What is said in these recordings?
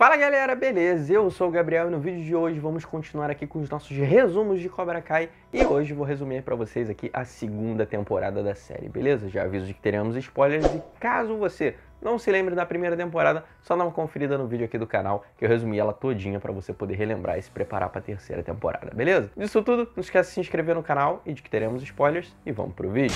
Fala galera, beleza? Eu sou o Gabriel e no vídeo de hoje vamos continuar aqui com os nossos resumos de Cobra Kai e hoje vou resumir para vocês aqui a segunda temporada da série, beleza? Já aviso de que teremos spoilers e caso você não se lembre da primeira temporada, só dá uma conferida no vídeo aqui do canal que eu resumi ela todinha para você poder relembrar e se preparar para a terceira temporada, beleza? Disso tudo, não esquece de se inscrever no canal e de que teremos spoilers e vamos pro vídeo.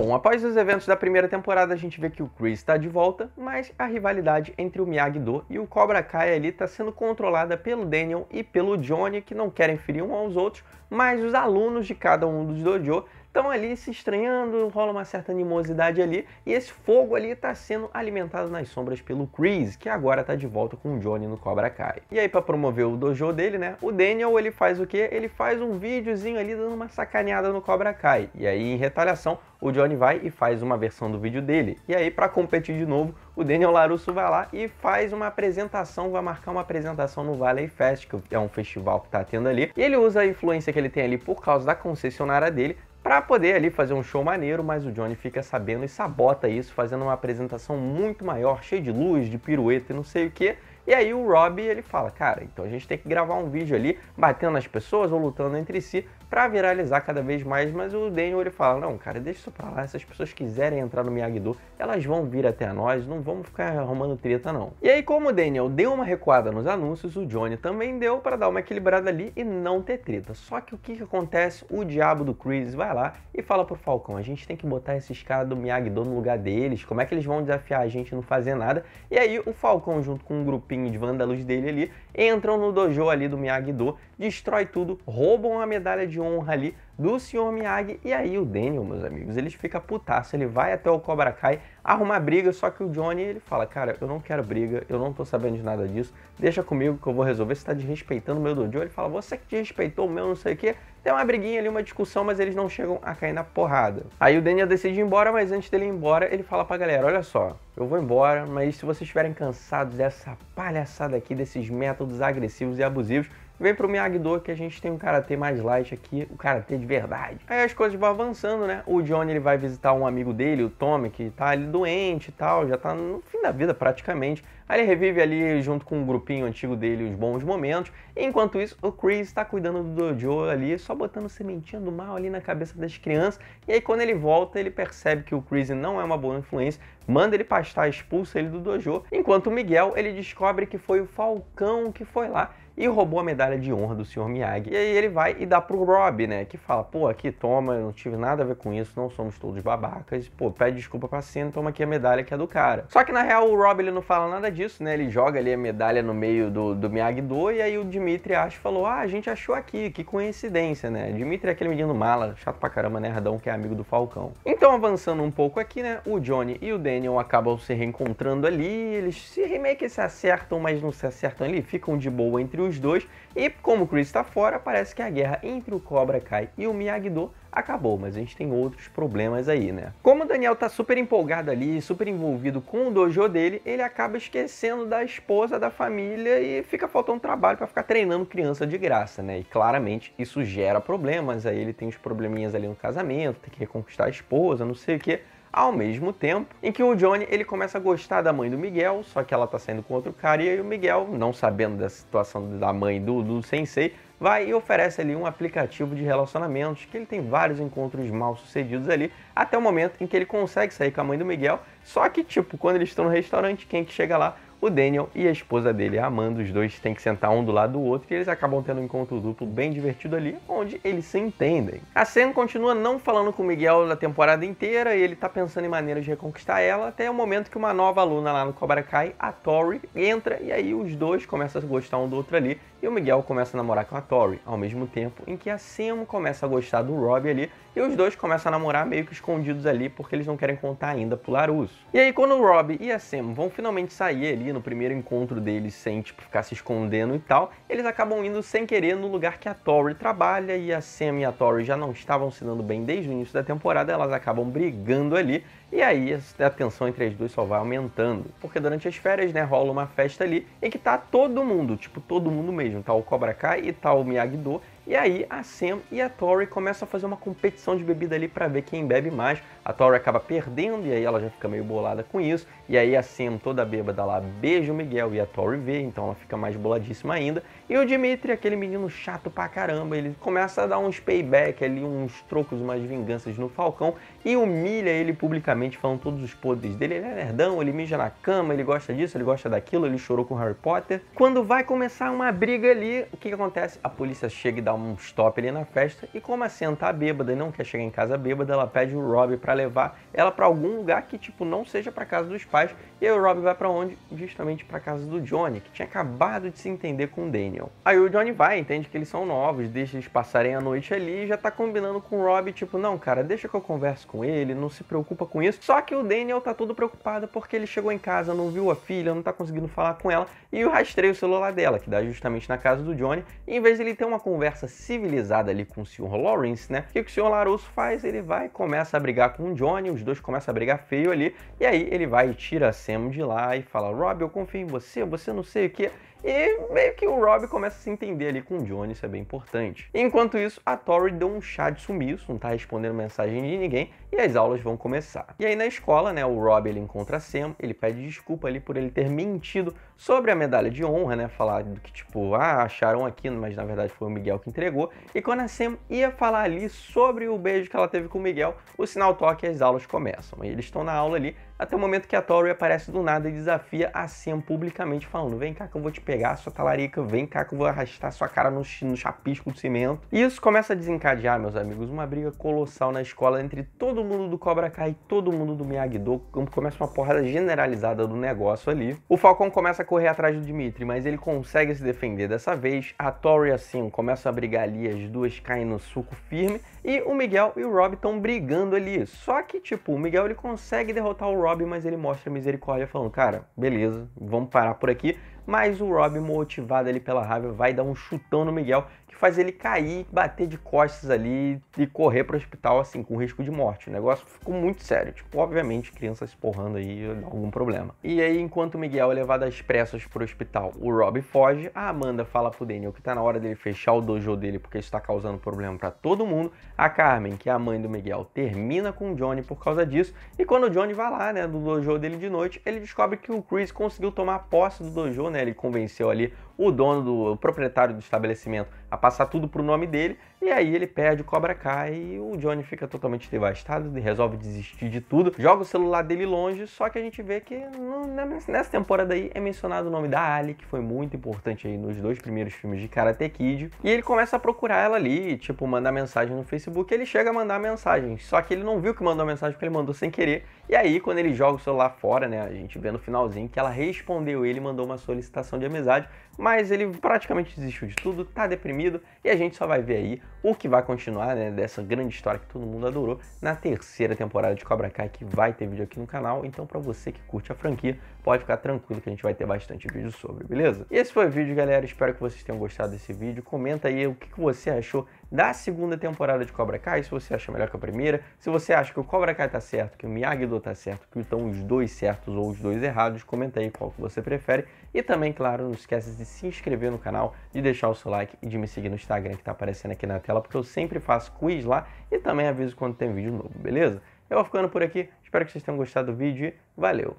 Bom, após os eventos da primeira temporada, a gente vê que o Chris está de volta, mas a rivalidade entre o Miyagi-Do e o Cobra Kai ali está sendo controlada pelo Daniel e pelo Johnny, que não querem ferir um aos outros, mas os alunos de cada um dos dojo estão ali se estranhando, rola uma certa animosidade ali, e esse fogo ali está sendo alimentado nas sombras pelo Chris, que agora está de volta com o Johnny no Cobra Kai. E aí para promover o dojo dele, né, o Daniel ele faz o que? Ele faz um videozinho ali dando uma sacaneada no Cobra Kai, e aí em retaliação o Johnny vai e faz uma versão do vídeo dele. E aí para competir de novo, o Daniel Larusso vai lá e faz uma apresentação, vai marcar uma apresentação no Valley Fest, que é um festival que está tendo ali, e ele usa a influência que ele tem ali por causa da concessionária dele para poder ali fazer um show maneiro, mas o Johnny fica sabendo e sabota isso, fazendo uma apresentação muito maior, cheia de luz, de pirueta e não sei o que. E aí o Rob ele fala, cara, então a gente tem que gravar um vídeo ali batendo nas pessoas ou lutando entre si para viralizar cada vez mais, mas o Daniel ele fala, não, cara, deixa isso para lá, se as pessoas quiserem entrar no Miyagi-Do, elas vão vir até nós, não vamos ficar arrumando treta não. E aí como o Daniel deu uma recuada nos anúncios, o Johnny também deu para dar uma equilibrada ali e não ter treta. Só que o que, que acontece? O diabo do Chris vai lá e fala pro Falcão, a gente tem que botar esses caras do Miyagi-Do no lugar deles, como é que eles vão desafiar a gente não fazer nada? E aí o Falcão junto com um grupinho grupinho de vândalos dele ali, entram no dojo ali do Miyagi-Do, destrói tudo, roubam a medalha de honra ali do Sr. Miyagi e aí o Daniel, meus amigos, ele fica putaço, ele vai até o Cobra Kai arrumar briga, só que o Johnny ele fala, cara, eu não quero briga, eu não tô sabendo de nada disso, deixa comigo que eu vou resolver, você tá desrespeitando o meu dojo, ele fala, você que desrespeitou o meu, não sei o que, tem uma briguinha ali, uma discussão, mas eles não chegam a cair na porrada. Aí o Daniel decide ir embora, mas antes dele ir embora, ele fala pra galera, olha só, eu vou embora, mas se vocês estiverem cansados dessa palhaçada aqui, desses métodos agressivos e abusivos, Vem pro Miyagi-Do que a gente tem um karatê mais light aqui, o karatê de verdade. Aí as coisas vão avançando, né? O Johnny ele vai visitar um amigo dele, o Tommy, que tá ali doente e tal, já tá no fim da vida praticamente. Aí ele revive ali junto com um grupinho antigo dele os bons momentos. E, enquanto isso, o Chris tá cuidando do dojo ali, só botando sementinha do mal ali na cabeça das crianças. E aí quando ele volta, ele percebe que o Chris não é uma boa influência, manda ele pastar, expulsa ele do dojo. Enquanto o Miguel, ele descobre que foi o Falcão que foi lá e roubou a medalha de honra do Sr. Miyagi. E aí ele vai e dá pro Rob, né? Que fala, pô, aqui toma, eu não tive nada a ver com isso, não somos todos babacas. Pô, pede desculpa pra cena, toma aqui a medalha que é do cara. Só que na real o Rob ele não fala nada disso, né? Ele joga ali a medalha no meio do, do Miyagi-Do e aí o Dimitri acha falou, ah, a gente achou aqui, que coincidência, né? Dimitri é aquele menino mala, chato pra caramba, nerdão, que é amigo do Falcão. Então avançando um pouco aqui, né? O Johnny e o Daniel acabam se reencontrando ali, eles se meio que se acertam, mas não se acertam ali, ficam de boa entre os dois. E como o Chris está fora, parece que a guerra entre o Cobra Kai e o Miyagi-Do acabou, mas a gente tem outros problemas aí, né? Como o Daniel tá super empolgado ali, super envolvido com o dojo dele, ele acaba esquecendo da esposa, da família e fica faltando trabalho para ficar treinando criança de graça, né? E claramente isso gera problemas, aí ele tem os probleminhas ali no casamento, tem que reconquistar a esposa, não sei o que ao mesmo tempo em que o Johnny ele começa a gostar da mãe do Miguel, só que ela tá saindo com outro cara e o Miguel, não sabendo da situação da mãe do, do sensei, vai e oferece ali um aplicativo de relacionamentos, que ele tem vários encontros mal sucedidos ali, até o momento em que ele consegue sair com a mãe do Miguel, só que tipo, quando eles estão no restaurante, quem que chega lá? o Daniel e a esposa dele, Amanda, os dois têm que sentar um do lado do outro e eles acabam tendo um encontro duplo bem divertido ali, onde eles se entendem. A Sam continua não falando com o Miguel na temporada inteira e ele tá pensando em maneiras de reconquistar ela, até o momento que uma nova aluna lá no Cobra Kai, a Tori, entra e aí os dois começam a gostar um do outro ali e o Miguel começa a namorar com a Tori, ao mesmo tempo em que a Sam começa a gostar do Rob ali e os dois começam a namorar meio que escondidos ali porque eles não querem contar ainda pro Larusso. E aí quando o Rob e a Sam vão finalmente sair ali no primeiro encontro deles sem tipo, ficar se escondendo e tal, eles acabam indo sem querer no lugar que a Tori trabalha e a Sam e a Tori já não estavam se dando bem desde o início da temporada, elas acabam brigando ali e aí a tensão entre as duas só vai aumentando. Porque durante as férias, né, rola uma festa ali em que tá todo mundo, tipo todo mundo mesmo, tá o Cobra Kai e tá o Miyagi-Do e aí a Sam e a Tori começam a fazer uma competição de bebida ali para ver quem bebe mais. A Tori acaba perdendo e aí ela já fica meio bolada com isso. E aí a Sam toda bêbada lá beija o Miguel e a Tori vê, então ela fica mais boladíssima ainda. E o Dimitri, aquele menino chato pra caramba, ele começa a dar uns payback ali, uns trocos, umas vinganças no Falcão e humilha ele publicamente falando todos os podres dele. Ele é nerdão, ele mija na cama, ele gosta disso, ele gosta daquilo, ele chorou com Harry Potter. Quando vai começar uma briga ali, o que, que acontece? A polícia chega e dá dar um stop ali na festa e como a Sen tá bêbada e não quer chegar em casa bêbada, ela pede o Rob para levar ela para algum lugar que tipo não seja para casa dos pais. E aí o Rob vai para onde? Justamente para casa do Johnny, que tinha acabado de se entender com o Daniel. Aí o Johnny vai, entende que eles são novos, deixa eles passarem a noite ali e já tá combinando com o Rob, tipo, não, cara, deixa que eu converso com ele, não se preocupa com isso. Só que o Daniel tá todo preocupado porque ele chegou em casa, não viu a filha, não tá conseguindo falar com ela e o rastreio o celular dela, que dá justamente na casa do Johnny, e em vez de ele ter uma conversa conversa civilizada ali com o Sr. Lawrence, né? O que, o Sr. Larusso faz? Ele vai, começa a brigar com o Johnny, os dois começam a brigar feio ali, e aí ele vai e tira a Sam de lá e fala: Rob, eu confio em você, você não sei o que. E meio que o Rob começa a se entender ali com o Johnny, isso é bem importante. Enquanto isso, a Tori deu um chá de sumiço, não tá respondendo mensagem de ninguém, e as aulas vão começar. E aí na escola, né, o Rob ele encontra a Sam, ele pede desculpa ali por ele ter mentido sobre a medalha de honra, né, falar do que tipo, ah, acharam aqui, mas na verdade foi o Miguel que entregou. E quando a Sam ia falar ali sobre o beijo que ela teve com o Miguel, o sinal toca e as aulas começam. E eles estão na aula ali, até o momento que a Tori aparece do nada e desafia a Sam publicamente, falando: Vem cá que eu vou te pegar, sua talarica, vem cá que eu vou arrastar sua cara no, no chapisco do cimento. E isso começa a desencadear, meus amigos, uma briga colossal na escola entre todo mundo do Cobra Kai e todo mundo do Miyagi-Do. Começa uma porrada generalizada do negócio ali. O Falcon começa a correr atrás do Dimitri, mas ele consegue se defender dessa vez. A Tori e a Sam começam a brigar ali, as duas caem no suco firme. E o Miguel e o Rob estão brigando ali. Só que, tipo, o Miguel ele consegue derrotar o Robbie, mas ele mostra misericórdia falando, cara, beleza, vamos parar por aqui mas o Rob, motivado ali pela raiva, vai dar um chutão no Miguel que faz ele cair, bater de costas ali e correr para o hospital, assim, com risco de morte. O negócio ficou muito sério. Tipo, obviamente, criança se porrando aí, algum problema. E aí, enquanto o Miguel é levado às pressas para o hospital, o Rob foge, a Amanda fala pro Daniel que tá na hora dele fechar o dojo dele porque isso está causando problema para todo mundo. A Carmen, que é a mãe do Miguel, termina com o Johnny por causa disso. E quando o Johnny vai lá, né, do dojo dele de noite, ele descobre que o Chris conseguiu tomar posse do dojo, né, né, ele convenceu ali o dono do o proprietário do estabelecimento a passar tudo pro nome dele, e aí ele perde o Cobra Kai e o Johnny fica totalmente devastado, e resolve desistir de tudo, joga o celular dele longe, só que a gente vê que né, nessa temporada aí é mencionado o nome da Ali, que foi muito importante aí nos dois primeiros filmes de Karate Kid, e ele começa a procurar ela ali, tipo, mandar mensagem no Facebook, ele chega a mandar mensagem, só que ele não viu que mandou mensagem porque ele mandou sem querer, e aí quando ele joga o celular fora, né, a gente vê no finalzinho que ela respondeu ele mandou uma solicitação de amizade, mas ele praticamente desistiu de tudo, tá deprimido e a gente só vai ver aí o que vai continuar, né, dessa grande história que todo mundo adorou, na terceira temporada de Cobra Kai, que vai ter vídeo aqui no canal. Então, para você que curte a franquia, pode ficar tranquilo que a gente vai ter bastante vídeo sobre, beleza? E esse foi o vídeo, galera. Espero que vocês tenham gostado desse vídeo. Comenta aí o que você achou da segunda temporada de Cobra Kai, se você acha melhor que a primeira, se você acha que o Cobra Kai tá certo, que o Miyagi-Do tá certo, que estão os dois certos ou os dois errados, comenta aí qual que você prefere. E também, claro, não esquece de se inscrever no canal, de deixar o seu like e de me seguir no Instagram que tá aparecendo aqui na tela porque eu sempre faço quiz lá e também aviso quando tem vídeo novo, beleza? Eu vou ficando por aqui, espero que vocês tenham gostado do vídeo e valeu!